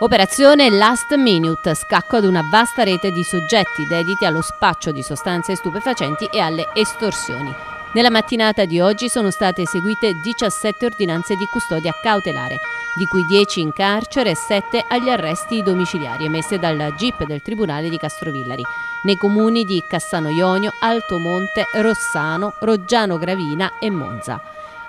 Operazione Last Minute, scacco ad una vasta rete di soggetti dediti allo spaccio di sostanze stupefacenti e alle estorsioni. Nella mattinata di oggi sono state eseguite 17 ordinanze di custodia cautelare, di cui 10 in carcere e 7 agli arresti domiciliari emesse dalla GIP del Tribunale di Castrovillari, nei comuni di Cassano Ionio, Altomonte, Rossano, Roggiano Gravina e Monza.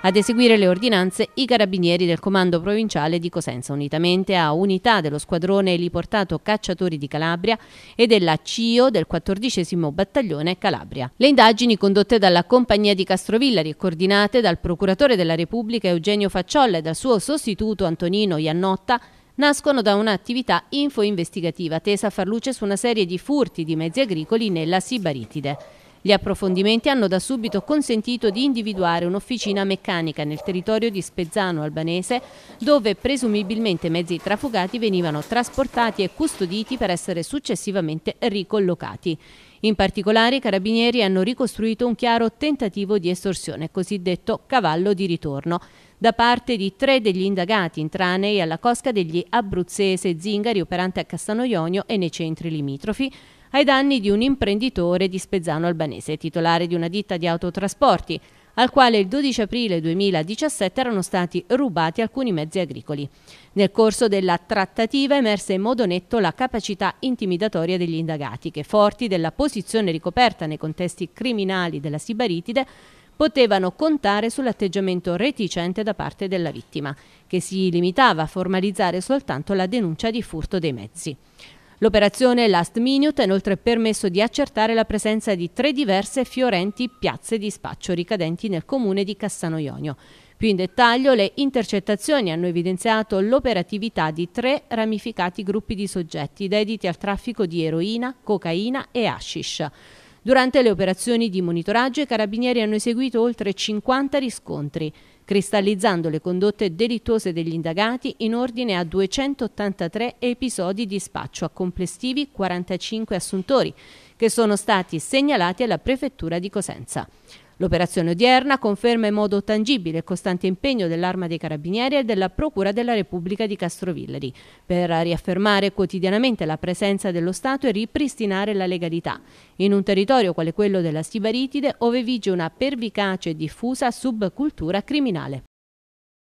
Ad eseguire le ordinanze i carabinieri del comando provinciale di Cosenza, unitamente a unità dello squadrone eliportato Cacciatori di Calabria e della CIO del 14 Battaglione Calabria. Le indagini condotte dalla compagnia di Castrovillari e coordinate dal procuratore della Repubblica Eugenio Facciolla e dal suo sostituto Antonino Iannotta nascono da un'attività info-investigativa tesa a far luce su una serie di furti di mezzi agricoli nella Sibaritide. Gli approfondimenti hanno da subito consentito di individuare un'officina meccanica nel territorio di Spezzano albanese dove presumibilmente mezzi trafugati venivano trasportati e custoditi per essere successivamente ricollocati. In particolare i carabinieri hanno ricostruito un chiaro tentativo di estorsione, cosiddetto cavallo di ritorno, da parte di tre degli indagati intranei alla cosca degli abruzzese Zingari operante a Castano Ionio e nei centri limitrofi, ai danni di un imprenditore di Spezzano albanese, titolare di una ditta di autotrasporti, al quale il 12 aprile 2017 erano stati rubati alcuni mezzi agricoli. Nel corso della trattativa emerse in modo netto la capacità intimidatoria degli indagati che, forti della posizione ricoperta nei contesti criminali della Sibaritide, potevano contare sull'atteggiamento reticente da parte della vittima, che si limitava a formalizzare soltanto la denuncia di furto dei mezzi. L'operazione Last Minute ha inoltre permesso di accertare la presenza di tre diverse fiorenti piazze di spaccio ricadenti nel comune di Cassano Ionio. Più in dettaglio, le intercettazioni hanno evidenziato l'operatività di tre ramificati gruppi di soggetti dediti al traffico di eroina, cocaina e hashish. Durante le operazioni di monitoraggio i carabinieri hanno eseguito oltre 50 riscontri, cristallizzando le condotte delittuose degli indagati in ordine a 283 episodi di spaccio a complessivi 45 assuntori, che sono stati segnalati alla prefettura di Cosenza. L'operazione odierna conferma in modo tangibile il costante impegno dell'Arma dei Carabinieri e della Procura della Repubblica di Castrovillari per riaffermare quotidianamente la presenza dello Stato e ripristinare la legalità in un territorio quale quello della Sibaritide ove vige una pervicace e diffusa subcultura criminale.